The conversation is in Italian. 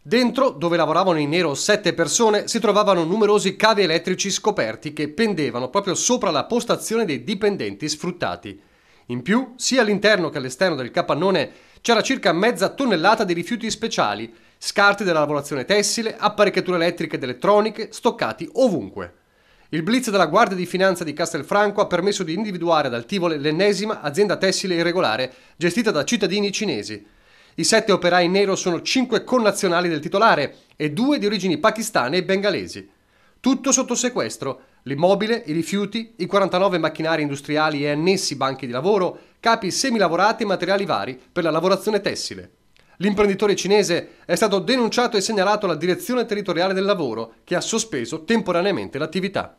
Dentro, dove lavoravano in nero sette persone, si trovavano numerosi cavi elettrici scoperti che pendevano proprio sopra la postazione dei dipendenti sfruttati. In più, sia all'interno che all'esterno del capannone c'era circa mezza tonnellata di rifiuti speciali, scarti della lavorazione tessile, apparecchiature elettriche ed elettroniche, stoccati ovunque. Il blitz della Guardia di Finanza di Castelfranco ha permesso di individuare ad Altivole l'ennesima azienda tessile irregolare gestita da cittadini cinesi. I sette operai nero sono cinque connazionali del titolare e due di origini pakistane e bengalesi. Tutto sotto sequestro, l'immobile, i rifiuti, i 49 macchinari industriali e annessi banchi di lavoro, capi semilavorati e materiali vari per la lavorazione tessile. L'imprenditore cinese è stato denunciato e segnalato alla Direzione Territoriale del Lavoro, che ha sospeso temporaneamente l'attività.